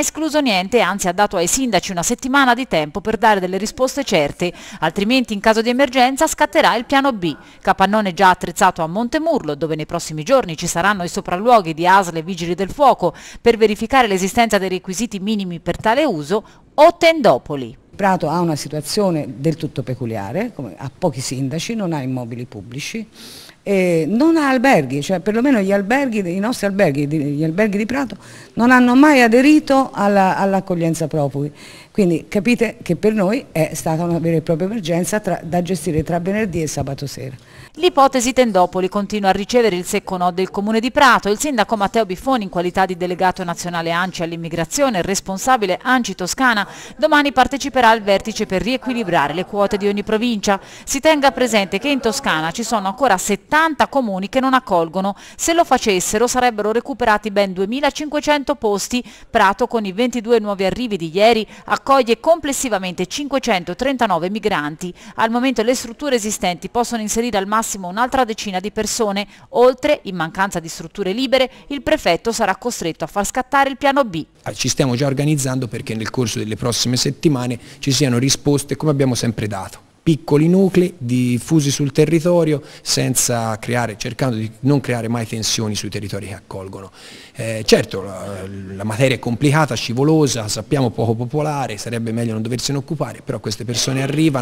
escluso niente, anzi ha dato ai sindaci una settimana di tempo per dare delle risposte certe, altrimenti in caso di emergenza scatterà il piano B. Capannone già attrezzato a Montemurlo, dove nei prossimi giorni ci saranno i sopralluoghi di ASL e Vigili del Fuoco per verificare l'esistenza dei requisiti minimi per tale uso, o Tendopoli. Prato ha una situazione del tutto peculiare, ha pochi sindaci, non ha immobili pubblici, eh, non ha alberghi, cioè perlomeno gli alberghi, i nostri alberghi, gli alberghi di Prato, non hanno mai aderito all'accoglienza all profughi. Quindi capite che per noi è stata una vera e propria emergenza tra, da gestire tra venerdì e sabato sera. L'ipotesi Tendopoli continua a ricevere il secco no del Comune di Prato. Il sindaco Matteo Biffoni, in qualità di delegato nazionale ANCI all'immigrazione e responsabile ANCI Toscana, domani parteciperà al vertice per riequilibrare le quote di ogni provincia. Si tenga presente che in Toscana ci sono ancora 70 comuni che non accolgono. Se lo facessero sarebbero recuperati ben 2.500 posti. Prato con i 22 nuovi arrivi di ieri accolgono accoglie complessivamente 539 migranti. Al momento le strutture esistenti possono inserire al massimo un'altra decina di persone. Oltre, in mancanza di strutture libere, il prefetto sarà costretto a far scattare il piano B. Ah, ci stiamo già organizzando perché nel corso delle prossime settimane ci siano risposte come abbiamo sempre dato piccoli nuclei diffusi sul territorio senza creare, cercando di non creare mai tensioni sui territori che accolgono. Eh, certo la, la, materia è complicata, scivolosa, sappiamo poco popolare, sarebbe meglio non doversene occupare, però queste persone arrivano.